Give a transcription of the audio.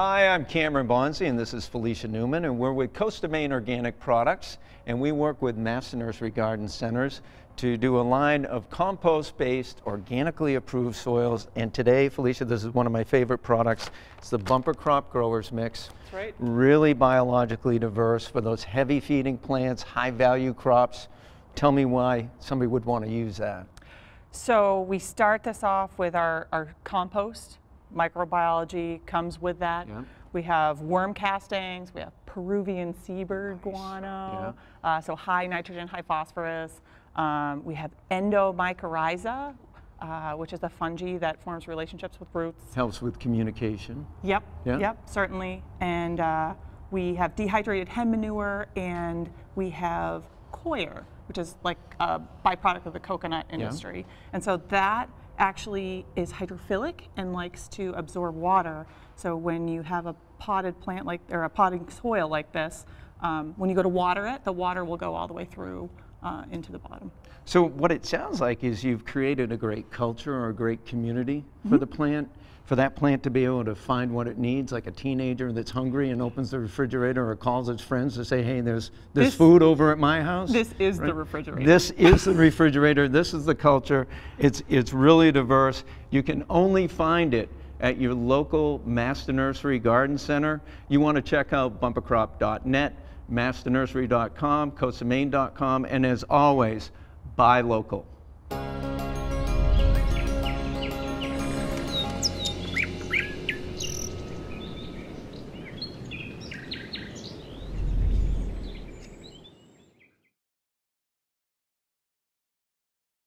Hi, I'm Cameron Bonzi, and this is Felicia Newman, and we're with Costa Maine Organic Products, and we work with Mass Nursery Garden Centers to do a line of compost-based, organically approved soils. And today, Felicia, this is one of my favorite products. It's the Bumper Crop Growers Mix. That's right. Really biologically diverse for those heavy feeding plants, high-value crops. Tell me why somebody would want to use that. So we start this off with our, our compost microbiology comes with that. Yeah. We have worm castings, we have Peruvian seabird nice. guano, yeah. uh, so high nitrogen, high phosphorus. Um, we have endomycorrhiza, uh, which is a fungi that forms relationships with roots. Helps with communication. Yep, yeah. yep, certainly. And uh, we have dehydrated hen manure and we have coir, which is like a byproduct of the coconut industry. And so that actually is hydrophilic and likes to absorb water. So when you have a potted plant like, or a potting soil like this, um, when you go to water it, the water will go all the way through uh, into the bottom. So what it sounds like is you've created a great culture or a great community mm -hmm. for mm-hmm. the plant, for that plant to be able to find what it needs, like a teenager that's hungry and opens the refrigerator or calls its friends to say, hey, there's, there's this, food over at my house. This is right? the refrigerator. This is the refrigerator, this is the culture. It's, it's really diverse. You can only find it at your local Master Nursery Garden Center. You want to check out bumpercrop.net masterNursery.com, Cosamain.com, and as always, buy local.